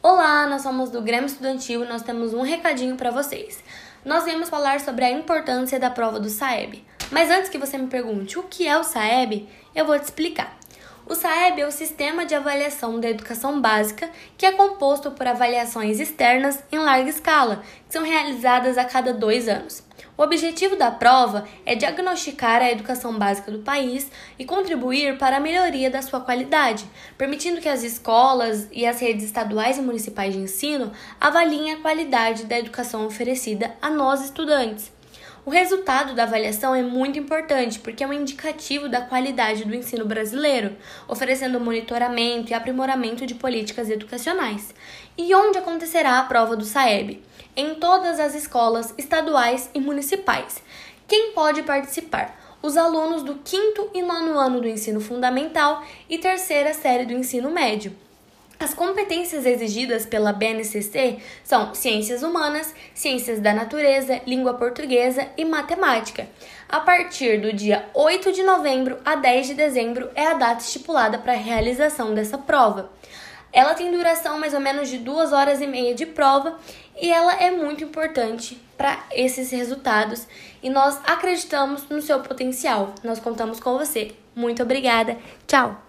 Olá, nós somos do Grêmio Estudantil e nós temos um recadinho para vocês. Nós viemos falar sobre a importância da prova do SAEB. Mas antes que você me pergunte o que é o SAEB, eu vou te explicar. O SAEB é o Sistema de Avaliação da Educação Básica, que é composto por avaliações externas em larga escala, que são realizadas a cada dois anos. O objetivo da prova é diagnosticar a educação básica do país e contribuir para a melhoria da sua qualidade, permitindo que as escolas e as redes estaduais e municipais de ensino avaliem a qualidade da educação oferecida a nós estudantes. O resultado da avaliação é muito importante porque é um indicativo da qualidade do ensino brasileiro, oferecendo monitoramento e aprimoramento de políticas educacionais. E onde acontecerá a prova do SAEB? Em todas as escolas estaduais e municipais. Quem pode participar? os alunos do quinto e nono ano do ensino fundamental e terceira série do ensino médio. As competências exigidas pela BNCC são Ciências Humanas, Ciências da Natureza, Língua Portuguesa e Matemática. A partir do dia 8 de novembro a 10 de dezembro é a data estipulada para a realização dessa prova. Ela tem duração mais ou menos de duas horas e meia de prova e ela é muito importante para esses resultados e nós acreditamos no seu potencial. Nós contamos com você. Muito obrigada. Tchau!